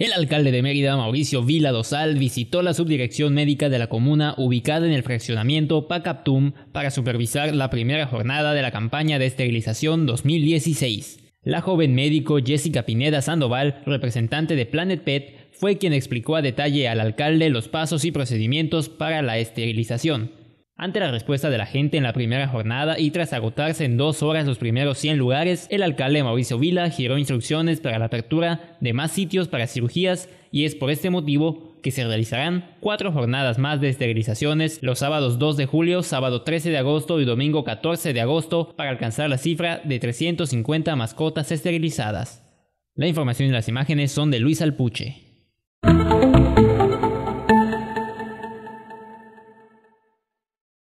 El alcalde de Mérida, Mauricio Vila Dosal, visitó la subdirección médica de la comuna ubicada en el fraccionamiento Pacaptum para supervisar la primera jornada de la campaña de esterilización 2016. La joven médico Jessica Pineda Sandoval, representante de Planet Pet, fue quien explicó a detalle al alcalde los pasos y procedimientos para la esterilización. Ante la respuesta de la gente en la primera jornada y tras agotarse en dos horas los primeros 100 lugares, el alcalde Mauricio Vila giró instrucciones para la apertura de más sitios para cirugías y es por este motivo que se realizarán cuatro jornadas más de esterilizaciones los sábados 2 de julio, sábado 13 de agosto y domingo 14 de agosto para alcanzar la cifra de 350 mascotas esterilizadas. La información y las imágenes son de Luis Alpuche.